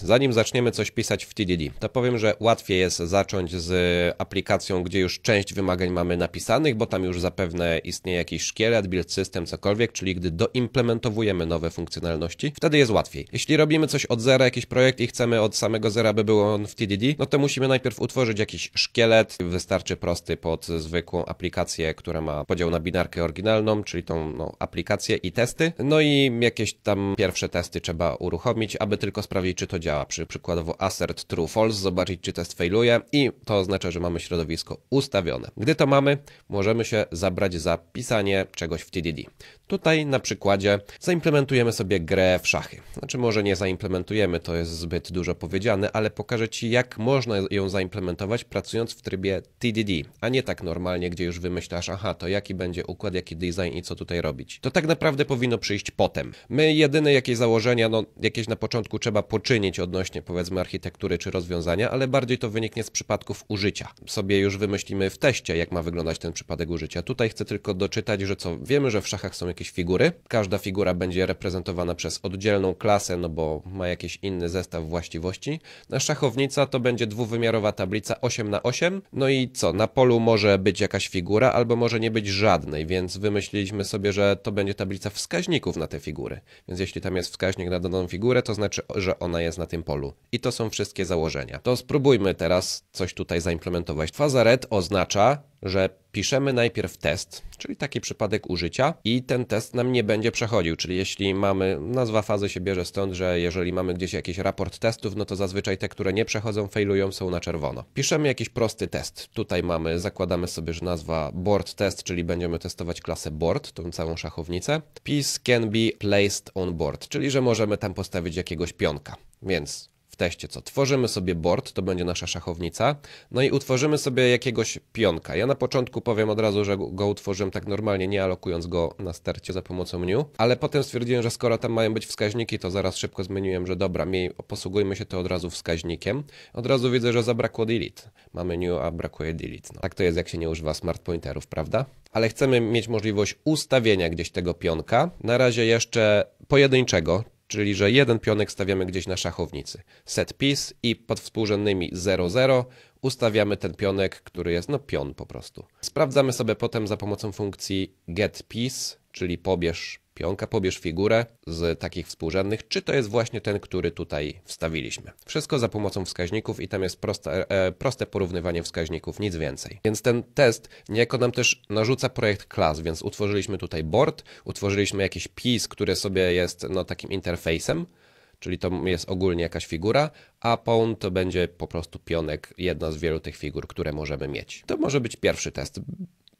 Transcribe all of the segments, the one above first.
Zanim zaczniemy coś pisać w TDD, to powiem, że łatwiej jest zacząć z aplikacją, gdzie już część wymagań mamy napisanych, bo tam już zapewne istnieje jakiś szkielet, build system, cokolwiek, czyli gdy doimplementowujemy nowe funkcjonalności, wtedy jest łatwiej. Jeśli robimy coś od zera, jakiś projekt i chcemy od samego zera, by był on w TDD, no to musimy najpierw utworzyć jakiś szkielet, wystarczy prosty pod zwykłą aplikację, która ma podział na binarkę oryginalną, czyli tą no, aplikację i testy, no i jakieś tam pierwsze testy trzeba uruchomić, aby tylko sprawdzić, czy to działa przy przykładowo assert true false, zobaczyć czy test failuje i to oznacza, że mamy środowisko ustawione. Gdy to mamy, możemy się zabrać za pisanie czegoś w TDD. Tutaj na przykładzie zaimplementujemy sobie grę w szachy. Znaczy może nie zaimplementujemy, to jest zbyt dużo powiedziane, ale pokażę Ci jak można ją zaimplementować pracując w trybie TDD, a nie tak normalnie, gdzie już wymyślasz, aha, to jaki będzie układ, jaki design i co tutaj robić. To tak naprawdę powinno przyjść potem. My jedyne jakieś założenia, no jakieś na początku trzeba poczynić, odnośnie powiedzmy architektury czy rozwiązania, ale bardziej to wyniknie z przypadków użycia. Sobie już wymyślimy w teście, jak ma wyglądać ten przypadek użycia. Tutaj chcę tylko doczytać, że co, wiemy, że w szachach są jakieś figury. Każda figura będzie reprezentowana przez oddzielną klasę, no bo ma jakiś inny zestaw właściwości. Na szachownica to będzie dwuwymiarowa tablica 8 na 8 No i co, na polu może być jakaś figura, albo może nie być żadnej, więc wymyśliliśmy sobie, że to będzie tablica wskaźników na te figury. Więc jeśli tam jest wskaźnik na daną figurę, to znaczy, że ona jest na na tym polu. I to są wszystkie założenia. To spróbujmy teraz coś tutaj zaimplementować. Faza red oznacza że piszemy najpierw test, czyli taki przypadek użycia, i ten test nam nie będzie przechodził. Czyli jeśli mamy, nazwa fazy się bierze stąd, że jeżeli mamy gdzieś jakiś raport testów, no to zazwyczaj te, które nie przechodzą, failują, są na czerwono. Piszemy jakiś prosty test. Tutaj mamy, zakładamy sobie, że nazwa board test, czyli będziemy testować klasę board, tą całą szachownicę. Piece can be placed on board, czyli że możemy tam postawić jakiegoś pionka. Więc w teście co? Tworzymy sobie board, to będzie nasza szachownica, no i utworzymy sobie jakiegoś pionka. Ja na początku powiem od razu, że go utworzyłem tak normalnie, nie alokując go na starcie za pomocą New, ale potem stwierdziłem, że skoro tam mają być wskaźniki, to zaraz szybko zmieniłem, że dobra, miej, posługujmy się to od razu wskaźnikiem. Od razu widzę, że zabrakło delete. Mamy new, a brakuje delete. No, tak to jest, jak się nie używa smart pointerów, prawda? ale chcemy mieć możliwość ustawienia gdzieś tego pionka. Na razie jeszcze pojedynczego, czyli że jeden pionek stawiamy gdzieś na szachownicy. Set piece i pod współrzędnymi 0,0 ustawiamy ten pionek, który jest no pion po prostu. Sprawdzamy sobie potem za pomocą funkcji get piece czyli pobierz pionka, pobierz figurę z takich współrzędnych, czy to jest właśnie ten, który tutaj wstawiliśmy. Wszystko za pomocą wskaźników i tam jest proste, e, e, proste porównywanie wskaźników, nic więcej. Więc ten test niejako nam też narzuca projekt klas, więc utworzyliśmy tutaj board, utworzyliśmy jakiś piece, który sobie jest no, takim interfejsem, czyli to jest ogólnie jakaś figura, a pawn to będzie po prostu pionek, jedna z wielu tych figur, które możemy mieć. To może być pierwszy test.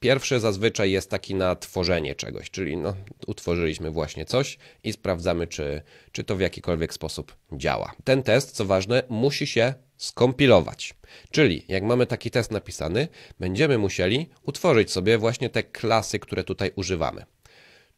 Pierwszy zazwyczaj jest taki na tworzenie czegoś, czyli no, utworzyliśmy właśnie coś i sprawdzamy, czy, czy to w jakikolwiek sposób działa. Ten test, co ważne, musi się skompilować. Czyli jak mamy taki test napisany, będziemy musieli utworzyć sobie właśnie te klasy, które tutaj używamy.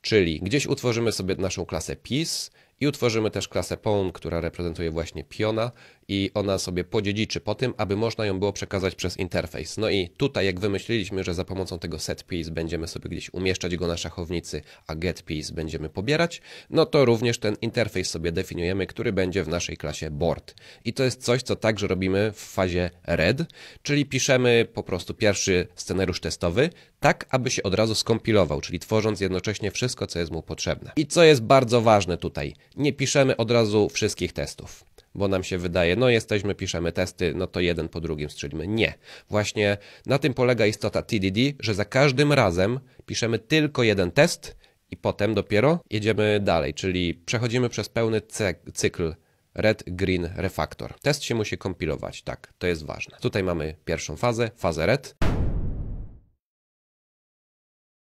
Czyli gdzieś utworzymy sobie naszą klasę PIS, i utworzymy też klasę Pawn, która reprezentuje właśnie piona i ona sobie podziedziczy po tym, aby można ją było przekazać przez interfejs. No i tutaj jak wymyśliliśmy, że za pomocą tego setPiece będziemy sobie gdzieś umieszczać go na szachownicy, a getPiece będziemy pobierać, no to również ten interfejs sobie definiujemy, który będzie w naszej klasie board. I to jest coś, co także robimy w fazie red, czyli piszemy po prostu pierwszy scenariusz testowy, tak aby się od razu skompilował, czyli tworząc jednocześnie wszystko, co jest mu potrzebne. I co jest bardzo ważne tutaj, nie piszemy od razu wszystkich testów, bo nam się wydaje, no jesteśmy, piszemy testy, no to jeden po drugim strzelimy. Nie. Właśnie na tym polega istota TDD, że za każdym razem piszemy tylko jeden test i potem dopiero jedziemy dalej, czyli przechodzimy przez pełny cykl Red Green Refactor. Test się musi kompilować, tak, to jest ważne. Tutaj mamy pierwszą fazę, fazę Red.